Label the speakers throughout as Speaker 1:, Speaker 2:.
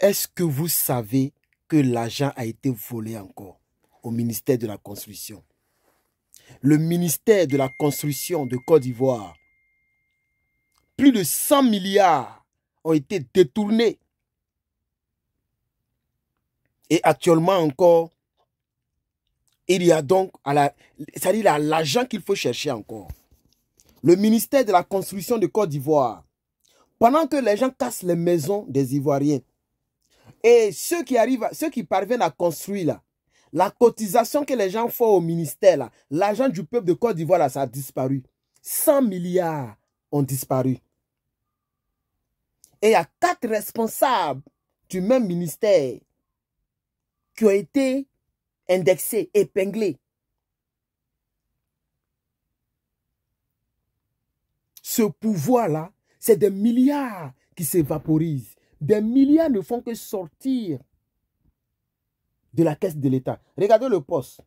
Speaker 1: Est-ce que vous savez que l'argent a été volé encore au ministère de la Construction Le ministère de la Construction de Côte d'Ivoire, plus de 100 milliards ont été détournés. Et actuellement encore, il y a donc, c'est-à-dire l'argent qu'il faut chercher encore. Le ministère de la Construction de Côte d'Ivoire, pendant que les gens cassent les maisons des Ivoiriens, et ceux qui arrivent, ceux qui parviennent à construire là, la cotisation que les gens font au ministère l'argent du peuple de Côte d'Ivoire ça a disparu. 100 milliards ont disparu. Et il y a quatre responsables du même ministère qui ont été indexés, épinglés. Ce pouvoir-là, c'est des milliards qui s'évaporisent. Des milliards ne font que sortir de la caisse de l'État. Regardez le poste.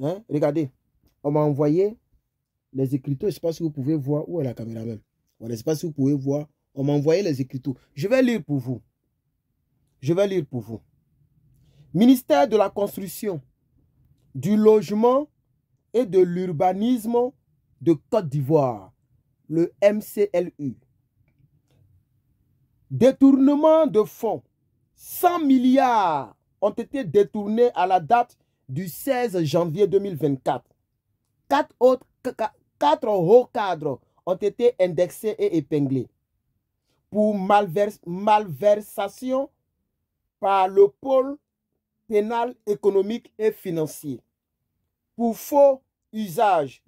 Speaker 1: Hein, regardez. On m'a envoyé les écritures. Je ne sais pas si vous pouvez voir. Où est la caméra même Je ne sais pas si vous pouvez voir. On m'a envoyé les écritures. Je vais lire pour vous. Je vais lire pour vous. Ministère de la construction, du logement et de l'urbanisme de Côte d'Ivoire, le MCLU. Détournement de fonds. 100 milliards ont été détournés à la date du 16 janvier 2024. Quatre, autres, quatre hauts cadres ont été indexés et épinglés pour malversation par le pôle pénal économique et financier, pour faux usage,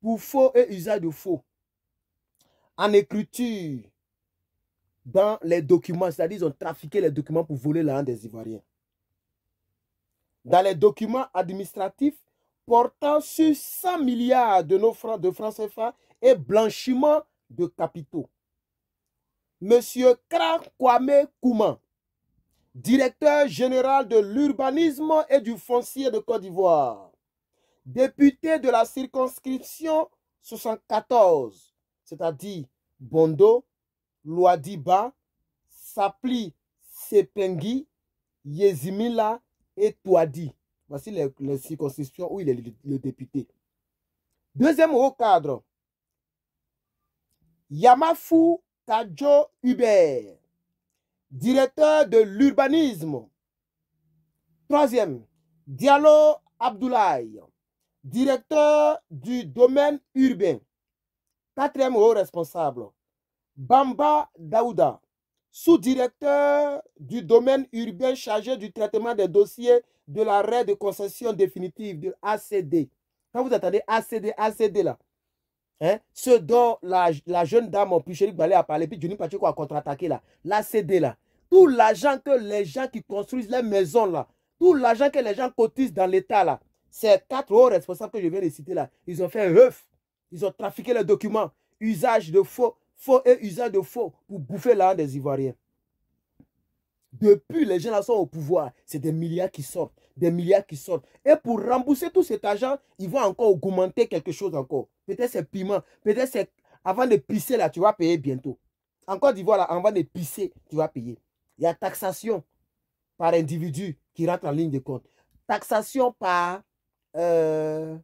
Speaker 1: pour faux et usage de faux, en écriture, dans les documents, c'est-à-dire ils ont trafiqué les documents pour voler l'argent des Ivoiriens. Dans les documents administratifs portant sur 100 milliards de francs de francs CFA et blanchiment de capitaux. Monsieur Kra Kwame Kouman, directeur général de l'urbanisme et du foncier de Côte d'Ivoire, député de la circonscription 74, c'est-à-dire Bondo, Ba, Sapli, Sepengi, Yezimila et Touadi. Voici les, les, circonscriptions où il est le, député. Deuxième haut cadre, Yamafu Kajo Hubert, directeur de l'urbanisme. Troisième, Diallo Abdoulaye, directeur du domaine urbain. Quatrième haut responsable, Bamba Daouda, sous-directeur du domaine urbain chargé du traitement des dossiers de l'arrêt de concession définitive de ACD. Quand vous entendez ACD, ACD là, hein, ce dont la, jeune dame mon plus Balé a parlé, puis Johnny Pacheco a contre-attaqué là, l'ACD là, tout l'argent que les gens qui construisent les maisons là, tout l'argent que les gens cotisent dans l'État là, ces quatre hauts responsables que je viens de citer là, ils ont fait un Ils ont trafiqué les documents, usage de faux, faux et usage de faux pour bouffer l'argent des Ivoiriens. Depuis, les gens sont au pouvoir. C'est des milliards qui sortent, des milliards qui sortent. Et pour rembourser tout cet argent, ils vont encore augmenter quelque chose encore. Peut-être c'est piment, peut-être c'est... Avant de pisser là, tu vas payer bientôt. Encore, Côte d'Ivoire, avant de pisser, tu vas payer. Il y a taxation par individu qui rentre en ligne de compte. Taxation par euh,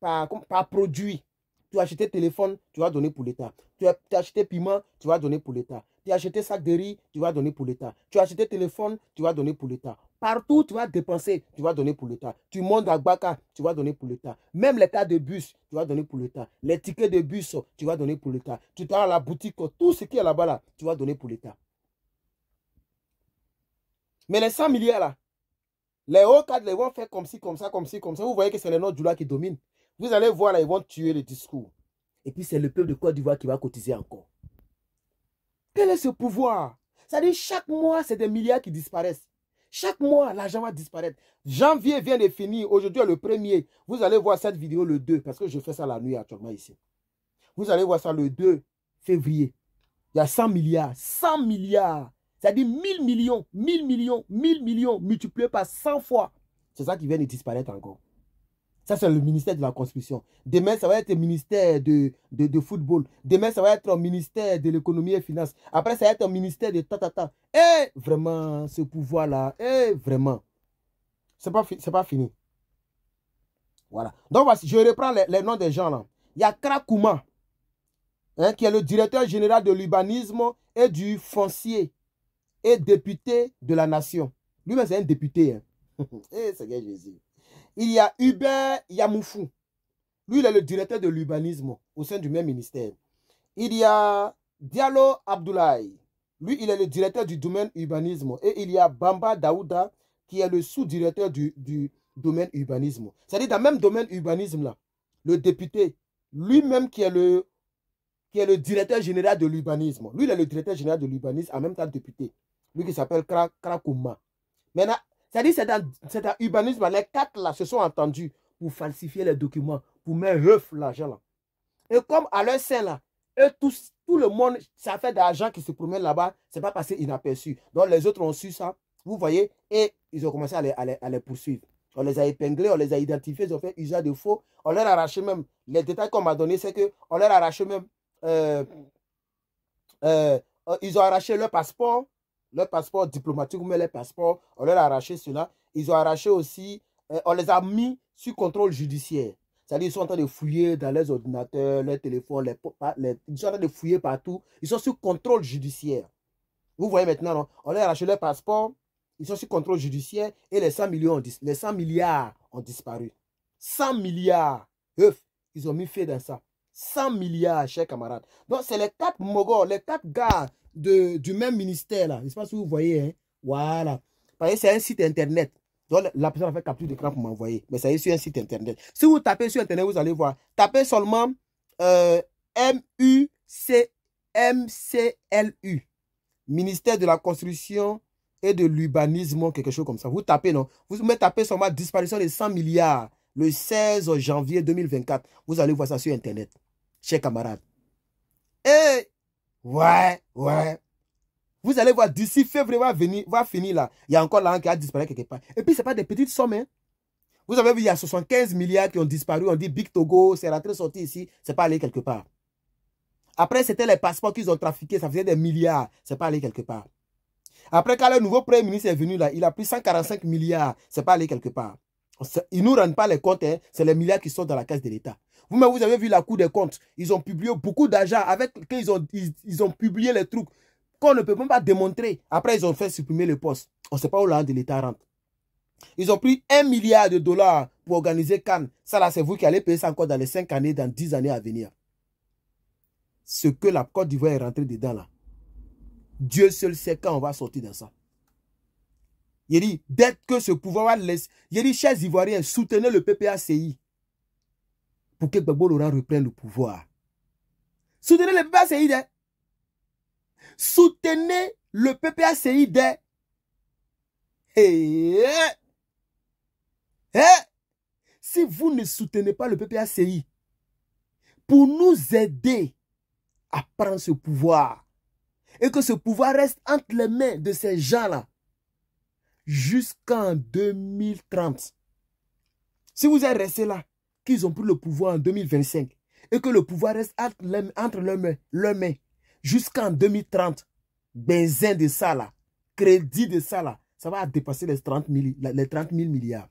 Speaker 1: par, par produit. Tu as acheté téléphone, tu vas donner pour l'État. Tu as, acheté piment, tu vas donner pour l'État. Tu as acheté sac de riz, tu vas donner pour l'État. Tu as acheté téléphone, tu vas donner pour l'État. Partout, tu vas dépenser, tu vas donner pour l'État. Tu montes à Baka, tu vas donner pour l'État. Même l'état de bus, tu vas donner pour l'État. Les tickets de bus, tu vas donner pour l'État. Tu t'as à la boutique, tout ce qui est là-bas, là, tu vas donner pour l'État. Mais les 100 milliards, là, les hauts cadres les vont faire comme ci, comme ça, comme ci, comme ça. Vous voyez que c'est les du là qui domine. Vous allez voir là, ils vont tuer le discours. Et puis c'est le peuple de Côte d'Ivoire qui va cotiser encore. Quel est ce pouvoir cest à chaque mois, c'est des milliards qui disparaissent. Chaque mois, l'argent va disparaître. Janvier vient de finir. Aujourd'hui, le premier. Vous allez voir cette vidéo le 2, parce que je fais ça la nuit actuellement ici. Vous allez voir ça le 2 février. Il y a 100 milliards. 100 milliards. Ça dit, dire 1000 millions, 1000 millions, 1000 millions multipliés par 100 fois. C'est ça qui vient de disparaître encore. Ça, c'est le ministère de la Constitution. Demain, ça va être le ministère de, de, football. Demain, ça va être le ministère de l'économie et finance Après, ça va être le ministère de tatata. Eh, vraiment, ce pouvoir-là, eh, vraiment. Ce n'est pas, pas fini. Voilà. Donc, je reprends les, noms des gens là. Il y a Krakouma, hein, qui est le directeur général de l'urbanisme et du foncier et député de la nation. Lui-même, c'est un député. Hein. eh, Jésus il y a Hubert Yamoufou. Lui, il est le directeur de l'urbanisme au sein du même ministère. Il y a Diallo Abdoulaye. Lui, il est le directeur du domaine urbanisme. Et il y a Bamba Daouda, qui est le sous-directeur du, domaine urbanisme. C'est-à-dire, dans le même domaine urbanisme, là, le député, lui-même qui est le qui est le directeur général de l'urbanisme. Lui, il est le directeur général de l'urbanisme, en même temps député. Lui qui s'appelle Krakouma. Maintenant, c'est-à-dire, c'est un, urbanisme. Les quatre là se sont entendus pour falsifier les documents, pour mettre reflage l'argent là. Et comme à leur sein là, eux tout le monde, ça fait d'argent qui se promène là-bas, c'est pas passé inaperçu. Donc les autres ont su ça, vous voyez, et ils ont commencé à les, à les, poursuivre. On les a épinglés, on les a identifiés, ils ont fait usage de faux. On leur a arraché même, les détails qu'on m'a donné, c'est qu'on leur a arraché même, euh, euh, ils ont arraché leur passeport, leur passeport diplomatique ou même les passeports, on leur a arraché cela. Ils ont arraché aussi, euh, on les a mis sous contrôle judiciaire. C'est-à-dire ils sont en train de fouiller dans leurs ordinateurs, leurs téléphones, les, ils sont en train de fouiller partout. Ils sont sous contrôle judiciaire. Vous voyez maintenant, non? on leur a arraché leur passeport, ils sont sous contrôle judiciaire et les 100, millions les 100 milliards ont disparu. 100 milliards. Euf, ils ont mis fait dans ça. 100 milliards, chers camarades. Donc, c'est les quatre mogos les quatre gars du même ministère, là. Je ne sais pas si vous voyez. Hein. Voilà. C'est un site internet. Donc, la personne a fait capture d'écran pour m'envoyer. Mais ça y est sur un site internet. Si vous tapez sur internet, vous allez voir. Tapez seulement euh, M-U-C-M-C-L-U. Ministère de la Construction et de l'Urbanisme, quelque chose comme ça. Vous tapez, non Vous mettez tapez seulement disparition des 100 milliards le 16 janvier 2024. Vous allez voir ça sur internet, chers camarades. Et
Speaker 2: Ouais, ouais.
Speaker 1: Vous allez voir, d'ici février va, venir, va finir là. Il y a encore l'an qui a disparu quelque part. Et puis, ce n'est pas des petites sommes. Hein. Vous avez vu, il y a 75 milliards qui ont disparu. On dit Big Togo, c'est rentré, sorti ici. C'est pas allé quelque part. Après, c'était les passeports qu'ils ont trafiqués. Ça faisait des milliards. C'est pas allé quelque part. Après, quand le nouveau Premier ministre est venu là, il a pris 145 milliards. C'est pas allé quelque part. Ils ne nous rendent pas les comptes. Hein. C'est les milliards qui sont dans la caisse de l'État. Vous-même, vous avez vu la Cour des comptes. Ils ont publié beaucoup d'argent avec ils ont, ils, ont publié les trucs qu'on ne peut même pas démontrer. Après, ils ont fait supprimer le poste. On ne sait pas où l'argent de l'État rentre. Ils ont pris un milliard de dollars pour organiser Cannes. Ça, là, c'est vous qui allez payer ça encore dans les 5 années, dans 10 années à venir. Ce que la Côte d'Ivoire est rentrée dedans, là. Dieu seul sait quand on va sortir de ça. Il dit, dès que ce pouvoir va laisser... Il dit, chers Ivoiriens, soutenez le PPACI pour que Gbagbo Laurent reprenne le pouvoir. Soutenez le peuple Soutenez le ppa eh, eh, eh. Si vous ne soutenez pas le PPACI pour nous aider à prendre ce pouvoir et que ce pouvoir reste entre les mains de ces gens-là jusqu'en 2030, si vous êtes resté là, qu'ils ont pris le pouvoir en 2025 et que le pouvoir reste entre leurs mains, jusqu'en 2030, benzin de ça là, crédit de ça là, ça va dépasser les 30 000, les milliards.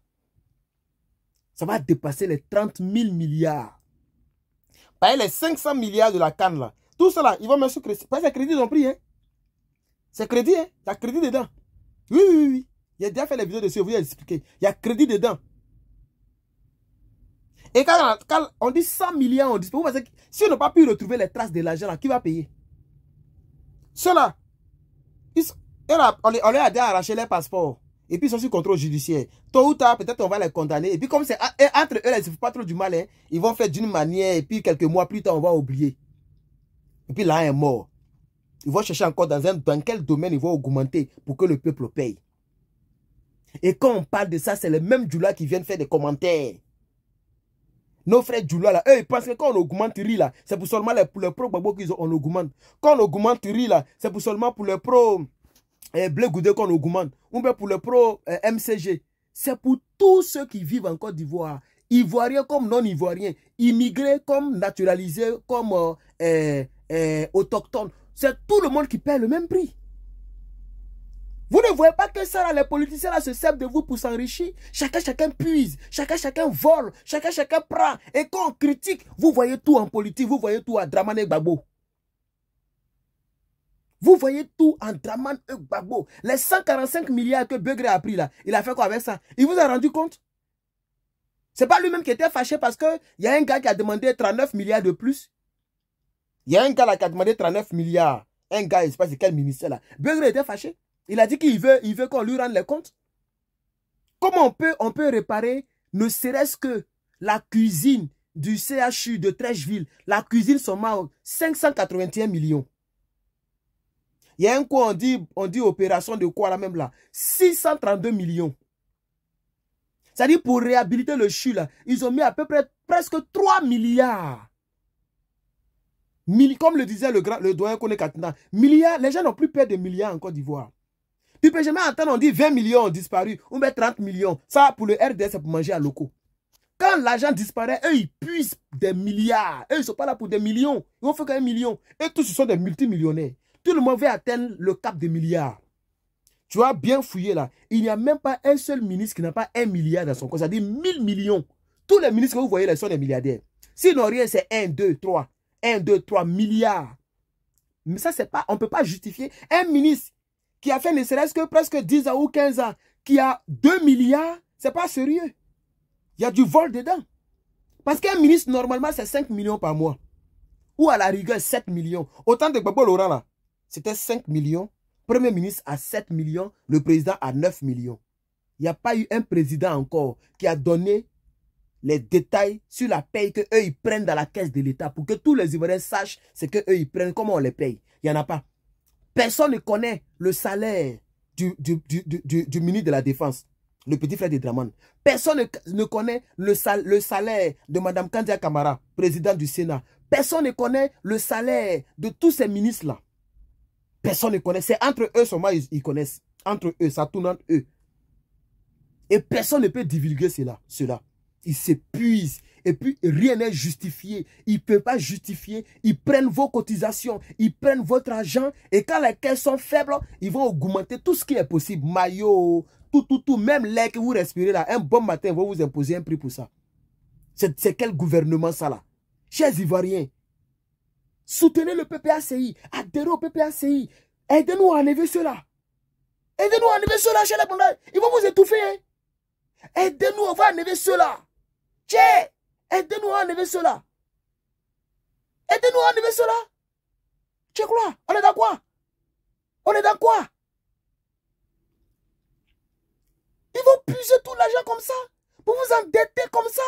Speaker 1: Ça va dépasser les 30 000 milliards. Par les 500 milliards de la canne là, tout ça là, ils vont mettre sur crédit. Parce que crédits, ils ont pris, hein. C'est crédit, hein. Il y a crédit dedans. Oui, oui, oui. Il a déjà fait les vidéos dessus, vous avez expliqué. Il y a crédit dedans. Et quand, on dit 100 millions, on dit, que si on n'a pas pu retrouver les traces de l'argent, qui va payer Ceux-là, on, les a déjà arraché les passeports. Et puis ils sont sous contrôle judiciaire. Tôt ou tard, peut-être on va les condamner. Et puis comme c'est entre eux, ils ne font pas trop du mal, hein, ils vont faire d'une manière. Et puis quelques mois plus tard, on va oublier. Et puis là, est mort. Ils vont chercher encore dans, un, dans quel domaine ils vont augmenter pour que le peuple paye. Et quand on parle de ça, c'est les mêmes là qui viennent faire des commentaires. Nos frères Djoula, là, eux, ils pensent que quand on augmente riz, c'est pour seulement pour les pro qu'ils qu'on augmente. Quand on augmente riz, là, c'est pour seulement pour les pro eh, bleu qu'on augmente. Ou bien pour les pro-MCG. Eh, c'est pour tous ceux qui vivent en Côte d'Ivoire. Ivoiriens comme non-Ivoiriens. Immigrés comme naturalisés, comme euh, eh, autochtones. C'est tout le monde qui paie le même prix. Vous ne voyez pas que ça, les politiciens, se servent de vous pour s'enrichir. Chacun, chacun puise. Chacun, chacun vole. Chacun, chacun prend. Et quand on critique, vous voyez tout en politique. Vous voyez tout à Draman et Vous voyez tout en Draman et Les 145 milliards que Beugré a pris, là, il a fait quoi avec ça Il vous a rendu compte C'est pas lui-même qui était fâché parce qu'il y a un gars qui a demandé 39 milliards de plus. Il y a un gars là qui a demandé 39 milliards. Un gars, je ne sais pas c'est quel ministère là. Beugré était fâché. Il a dit qu'il veut, il qu'on lui rende les comptes. Comment on peut, on peut réparer ne serait-ce que la cuisine du CHU de Trècheville, la cuisine somme 581 millions. Il y a un coup, on dit, on dit opération de quoi là même là 632 millions. C'est-à-dire pour réhabiliter le CHU là, ils ont mis à peu près presque 3 milliards. comme le disait le, le doyen Kone Katina, milliards, les gens n'ont plus peur de milliards en Côte d'Ivoire. Tu peux jamais entendre, on dit 20 millions ont disparu. on met 30 millions. Ça, pour le RDS, c'est pour manger à locaux. Quand l'argent disparaît, eux, ils puissent des milliards. Eux, ils ne sont pas là pour des millions. Ils vont faire qu'un million. Et tous, ce sont des multimillionnaires. Tout le monde veut atteindre le cap des milliards. Tu vois, bien fouillé là. Il n'y a même pas un seul ministre qui n'a pas un milliard dans son compte. Ça dit, 1000 millions. Tous les ministres que vous voyez là sont des milliardaires. S'ils n'ont rien, c'est 1, 2, 3. 1, 2, 3 milliards. Mais ça, c'est pas, on ne peut pas justifier. Un ministre qui a fait ne serait-ce que presque 10 ans ou 15 ans, qui a 2 milliards, c'est pas sérieux. Il y a du vol dedans. Parce qu'un ministre, normalement, c'est 5 millions par mois. Ou à la rigueur, 7 millions. Autant de Babo Laurent, là, c'était 5 millions. Premier ministre à 7 millions. Le président à 9 millions. Il n'y a pas eu un président encore qui a donné les détails sur la paye que eux ils prennent dans la caisse de l'État pour que tous les Ivoiriens sachent ce que ils prennent, comment on les paye. Il n'y en a pas. Personne ne connaît le salaire du, ministre de la Défense, le petit frère de Draman. Personne ne, connaît le, le, salaire de Mme Kandia Kamara, présidente du Sénat. Personne ne connaît le salaire de tous ces ministres-là. Personne ne connaît. C'est entre eux seulement ils, connaissent. Entre eux, ça tourne entre eux. Et personne ne peut divulguer cela. cela. Ils s'épuisent, et puis, rien n'est justifié. Ils ne peuvent pas justifier. Ils prennent vos cotisations. Ils prennent votre argent. Et quand les caisses sont faibles, ils vont augmenter tout ce qui est possible. Maillot, tout, tout, tout. Même l'air que vous respirez là, un bon matin, ils vont vous imposer un prix pour ça. C'est quel gouvernement ça là Chers Ivoiriens, soutenez le PPACI. Adhérez au PPACI. Aidez-nous à enlever cela. Aidez-nous à enlever cela chers les Ils vont vous étouffer. Hein. Aidez-nous, à enlever cela. Tiens Aidez-nous à enlever cela. Aidez-nous à enlever cela. Tu crois On est dans quoi On est dans quoi Ils vont puiser tout l'argent comme ça pour vous endetter comme ça.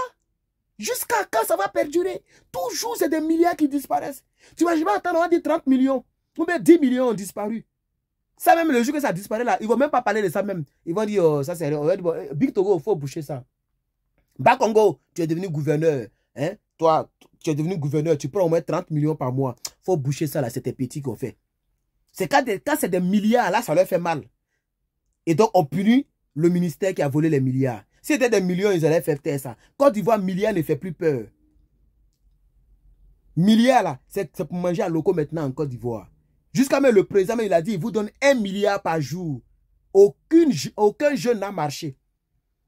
Speaker 1: Jusqu'à quand ça va perdurer Toujours, c'est des milliards qui disparaissent. Tu vas jamais attendre, on va dire 30 millions. Ou bien 10 millions ont disparu. Ça même, le jour que ça disparaît là, ils ne vont même pas parler de ça même. Ils vont dire, oh, ça c'est... Eh, Big Togo, il faut boucher ça. Bakongo, tu es devenu gouverneur. Hein? Toi, tu es devenu gouverneur, tu prends au moins 30 millions par mois. faut boucher ça, là, c'est tes petits qu'on fait. C'est quand, c'est des milliards, là, ça leur fait mal. Et donc, on punit le ministère qui a volé les milliards. Si c'était des millions, ils allaient faire taire ça. Quand d'Ivoire, milliards ne fait plus peur. Milliards, là, c'est pour manger à locaux maintenant en Côte d'Ivoire. Jusqu'à même le président, il a dit, il vous donne un milliard par jour. Aucune, aucun jeu n'a marché.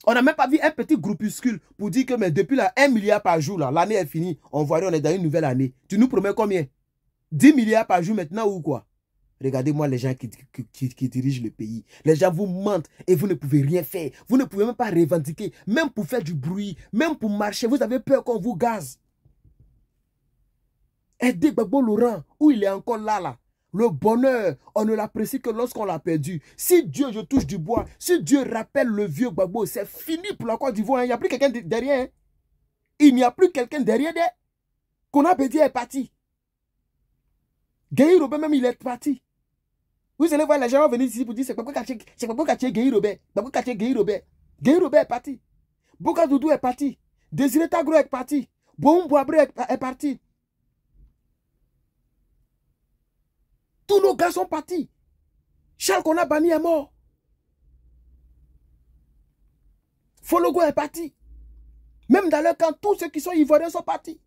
Speaker 1: On n'a même pas vu un petit groupuscule pour dire que mais depuis là, 1 milliard par jour, l'année est finie. On on est dans une nouvelle année. Tu nous promets combien 10 milliards par jour maintenant ou quoi Regardez-moi les gens qui, qui, dirigent le pays. Les gens vous mentent et vous ne pouvez rien faire. Vous ne pouvez même pas revendiquer, même pour faire du bruit, même pour marcher. Vous avez peur qu'on vous gaze. Aidez Babo Laurent, où il est encore là, là. Le bonheur, on ne l'apprécie que lorsqu'on l'a perdu. Si Dieu, je touche du bois, si Dieu rappelle le vieux babo, c'est fini pour la Côte d'Ivoire. Hein. Hein. Il n'y a plus quelqu'un derrière. Il n'y a plus quelqu'un derrière. Qu'on a perdu est parti. Gaï Robert, même, il est parti. Vous allez voir, les gens vont venir ici pour dire c'est pas Kaché, c'est Gbagbo Kaché Robert. Gbagbo Kaché Gaï Robert. est parti. Boka Doudou est parti. Désiré Tagro est parti. Bon Boabré est parti. Tous nos gars sont partis. Charles qu'on a banni est mort. Fologo est parti. Même dans leur camp, tous ceux qui sont ivoiriens sont partis.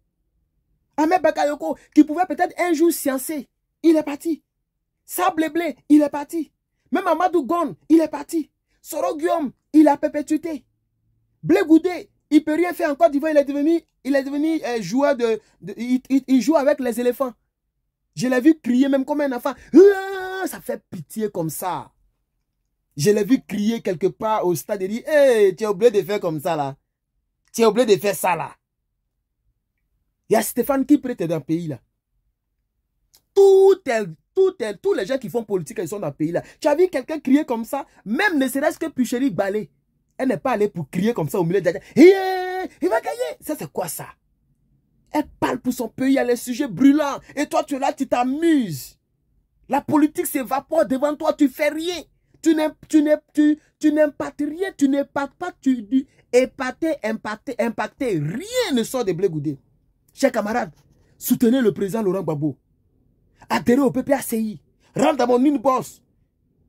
Speaker 1: Ahmed Bakayoko, qui pouvait peut-être un jour sciencer, il est parti. Sable Blé, il est parti. Même Amadou Gon, il est parti. Soro Guillaume, il a perpétuité. Blé Goudé, il peut rien faire encore d'Ivoire, il est devenu, il est devenu euh, joueur de, il joue avec les éléphants. Je l'ai vu crier même comme un enfant. Euh, ça fait pitié comme ça. Je l'ai vu crier quelque part au stade et dit, hey, tu es obligé de faire comme ça là. Tu es obligé de faire ça là. Il y a Stéphane qui prête dans le pays là. Tout tous les gens qui font politique, ils sont dans le pays là. Tu as vu quelqu'un crier comme ça, même ne serait-ce que Puchérie Balé. Elle n'est pas allée pour crier comme ça au milieu de la... Il va gagner. Ça c'est quoi ça elle parle pour son pays, a les sujets brûlants. Et toi, tu es là, tu t'amuses. La politique s'évapore devant toi, tu fais rien. Tu n'es tu tu n'impactes rien, tu n'impactes pas, tu dis épater, impacter, impacter. Rien ne sort de Goudé. Chers camarades, soutenez le président Laurent Gbagbo. Adhérez au PPACI. Rentre dans mon inbox.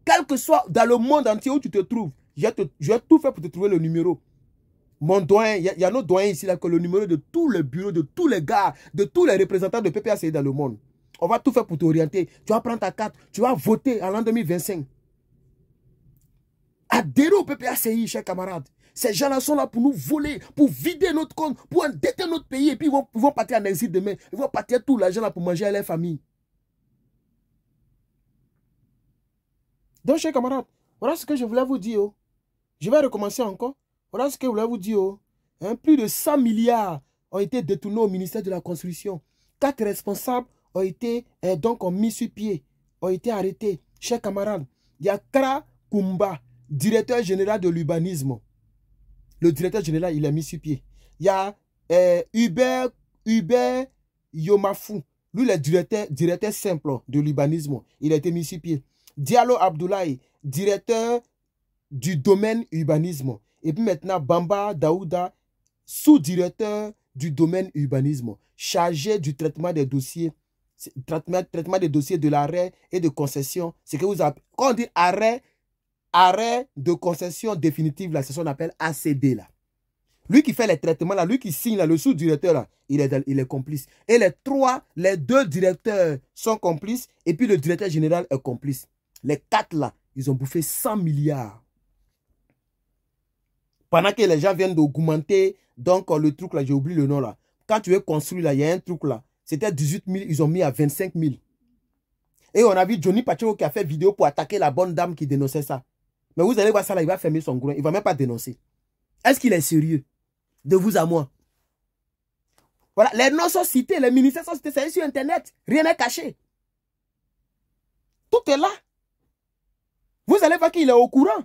Speaker 1: Quel que soit dans le monde entier où tu te trouves, je, je vais tout faire pour te trouver le numéro. Mon doyen, il y, a nos doyens ici là que le numéro de tous les bureaux, de tous les gars, de tous les représentants de PPACI dans le monde. On va tout faire pour t'orienter. Tu vas prendre ta carte, tu vas voter en l'an 2025. Adhérez au PPACI, chers camarades. Ces gens-là sont là pour nous voler, pour vider notre compte, pour endetter notre pays. Et puis, ils vont, partir en exil demain. Ils vont partir tout l'argent là pour manger à leur famille. Donc, chers camarades, voilà ce que je voulais vous dire. Oh. Je vais recommencer encore. Voilà ce que je voulais vous dire. Oh. Hein, plus de 100 milliards ont été détournés au ministère de la Construction. Quatre responsables ont été eh, donc mis sur pied, ont été arrêtés. Chers camarades, il y a Kra Kumba, directeur général de l'urbanisme. Le directeur général, il est mis sur pied. Il y a eh, Hubert, Hubert Lui, le directeur, directeur simple de l'urbanisme. Il a été mis sur pied. Diallo Abdoulaye, directeur du domaine urbanisme. Et puis maintenant, Bamba Daouda, sous-directeur du domaine urbanisme, chargé du traitement des dossiers, traitement, des dossiers de l'arrêt et de concession. Ce que vous quand on dit arrêt, arrêt de concession définitive, là, c'est ce qu'on appelle ACD, là. Lui qui fait les traitements, là, lui qui signe, le sous-directeur, il est, il est complice. Et les trois, les deux directeurs sont complices, et puis le directeur général est complice. Les quatre, là, ils ont bouffé 100 milliards pendant que les gens viennent d'augmenter, donc euh, le truc là, j'ai oublié le nom là. Quand tu es construit là, il y a un truc là. C'était 18 000, ils ont mis à 25 000. Et on a vu Johnny Pacheco qui a fait vidéo pour attaquer la bonne dame qui dénonçait ça. Mais vous allez voir ça là, il va fermer son groin. Il ne va même pas dénoncer. Est-ce qu'il est sérieux De vous à moi. Voilà, les noms sont cités, les ministères sont cités, c'est sur Internet. Rien n'est caché. Tout est là. Vous allez voir qu'il est au courant.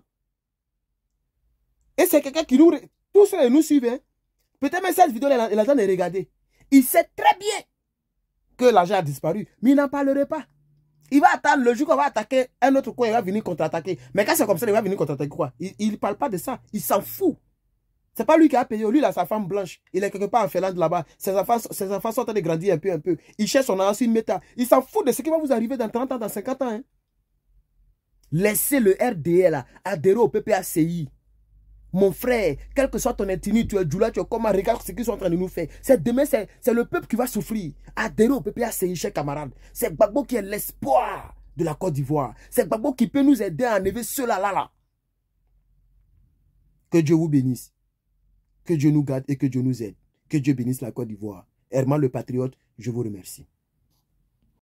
Speaker 1: Et c'est quelqu'un qui nous... Tous ceux qui nous suivent, hein. peut-être même cette vidéo, a est regardé. Il sait très bien que l'argent a disparu, mais il n'en parlerait pas. Il va attendre le jour qu'on va attaquer un autre coin, il va venir contre-attaquer. Mais quand c'est comme ça, il va venir contre-attaquer quoi Il ne parle pas de ça, il s'en fout. C'est pas lui qui a payé, lui, il a sa femme blanche. Il est quelque part en Finlande là-bas. Ses enfants, ses enfants sont en train de grandir un peu, un peu. Il cherche son ancien méta. Il s'en fout de ce qui va vous arriver dans 30 ans, dans 50 ans. Hein. Laissez le RDL adhérer au PPACI. Mon frère, quel que soit ton intimité, tu es là, tu es comment, regarde ce qu'ils sont en train de nous faire. C'est demain, c'est le peuple qui va souffrir. Adhérez au peuple, c'est chers camarades. C'est Gbagbo qui est l'espoir de la Côte d'Ivoire. C'est Gbagbo qui peut nous aider à enlever cela là là. Que Dieu vous bénisse. Que Dieu nous garde et que Dieu nous aide. Que Dieu bénisse la Côte d'Ivoire. Herman le patriote, je vous remercie.